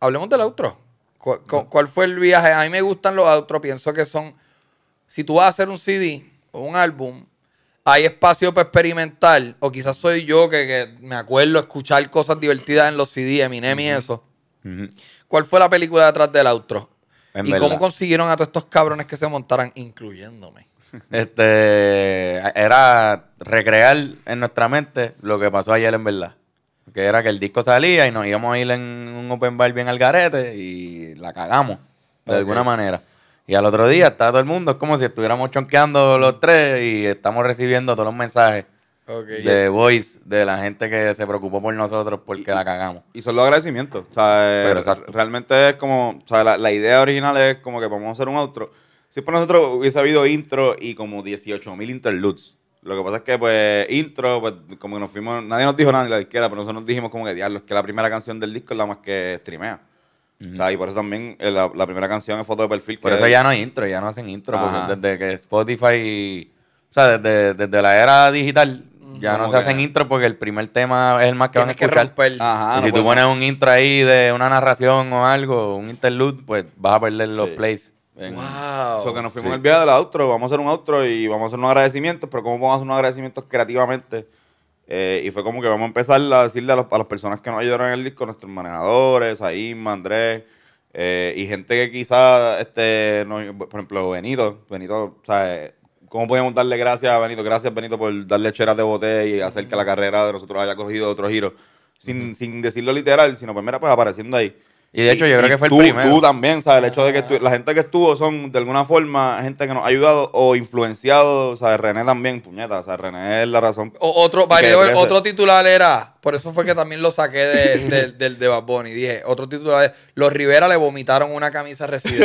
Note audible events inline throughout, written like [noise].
Hablemos del outro. ¿Cuál, fue el viaje? A mí me gustan los outros. Pienso que son. Si tú vas a hacer un CD o un álbum, hay espacio para experimentar. O quizás soy yo que, me acuerdo escuchar cosas divertidas en los CD, Eminem uh y eso. ¿Cuál fue la película detrás del outro? ¿Y cómo consiguieron a todos estos cabrones que se montaran, incluyéndome? [laughs] Este, era recrear en nuestra mente lo que pasó ayer en verdad. Que era que el disco salía y nos íbamos a ir en un open bar bien al garete y la cagamos, de alguna manera. Y al otro día está todo el mundo, como si estuviéramos chonqueando los tres y estamos recibiendo todos los mensajes de voice de la gente que se preocupó por nosotros porque la cagamos. Y son los agradecimientos. O eh, realmente es como, o sea, la, idea original es como que vamos a hacer un outro. Si por nosotros hubiese habido intro y como 18 mil interludes. Lo que pasa es que, pues, intro, pues, como que nos fuimos, nadie nos dijo nada ni la izquierda pero nosotros nos dijimos como que, diablo, que la primera canción del disco es la más que streamea. O sea, y por eso también eh, la, primera canción es foto de perfil. Por eso ya no hay intro, ya no hacen intro, porque desde que Spotify, o sea, desde, la era digital, ya no se hacen intro porque el primer tema es el más que van a escuchar. y si tú pones un intro ahí de una narración o algo, un interlude, pues vas a perder los plays wow. So que nos fuimos sí. el viaje del outro, vamos a hacer un outro y vamos a hacer unos agradecimientos, pero ¿cómo vamos a hacer unos agradecimientos creativamente? Eh, y fue como que vamos a empezar a decirle a, las personas que nos ayudaron en el disco, nuestros manejadores, a Andrés, eh, y gente que quizás, este, por ejemplo, Benito, Benito, ¿Cómo podemos darle gracias a Benito? Gracias, Benito, por darle cheras de botella y hacer que la carrera de nosotros haya cogido otro giro. Sin, sin decirlo literal, sino primero pues, pues apareciendo ahí. Y de hecho, yo creo que fue el primero. Tú también, ¿sabes? El hecho de que la gente que estuvo son, de alguna forma, gente que nos ha ayudado o influenciado. O sea, René también, puñeta. O sea, René es la razón. otro, otro titular era, por eso fue que también lo saqué de, de, de, de Bad Dije, otro titular es, los Rivera le vomitaron una camisa recién.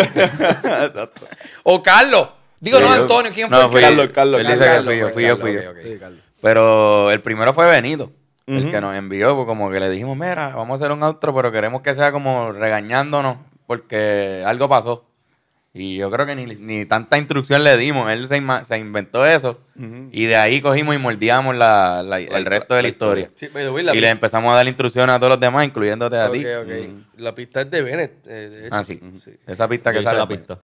[laughs] o Carlos. Digo, no, Antonio, ¿quién no, fue? Carlos, Carlos. Él dice que fui yo, fui yo, fui yo. Pero el primero fue Benito. El que nos envió, pues como que le dijimos, mira, vamos a hacer un outro, pero queremos que sea como regañándonos porque algo pasó. Y yo creo que ni, tanta instrucción le dimos. Él se, inventó eso. Y de ahí cogimos y moldeamos el resto de la, historia. y le empezamos a dar instrucciones a todos los demás, incluyéndote a ti. Mm. La pista es de Bennett. Eh, ah, sí. Esa pista que sale. La pues. pista.